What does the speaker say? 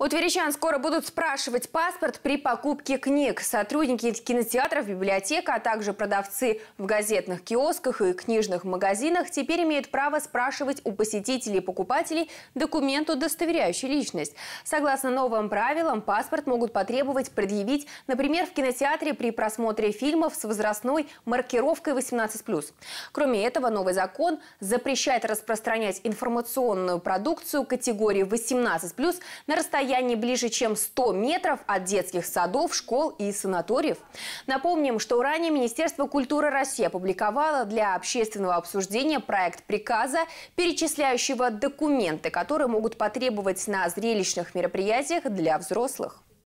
У тверичан скоро будут спрашивать паспорт при покупке книг. Сотрудники кинотеатров, библиотека, а также продавцы в газетных киосках и книжных магазинах теперь имеют право спрашивать у посетителей и покупателей документ, удостоверяющий личность. Согласно новым правилам, паспорт могут потребовать предъявить, например, в кинотеатре при просмотре фильмов с возрастной маркировкой 18+. Кроме этого, новый закон запрещает распространять информационную продукцию категории 18+, на расстоянии расстоянии ближе чем 100 метров от детских садов, школ и санаториев. Напомним, что ранее Министерство культуры России опубликовало для общественного обсуждения проект приказа, перечисляющего документы, которые могут потребовать на зрелищных мероприятиях для взрослых.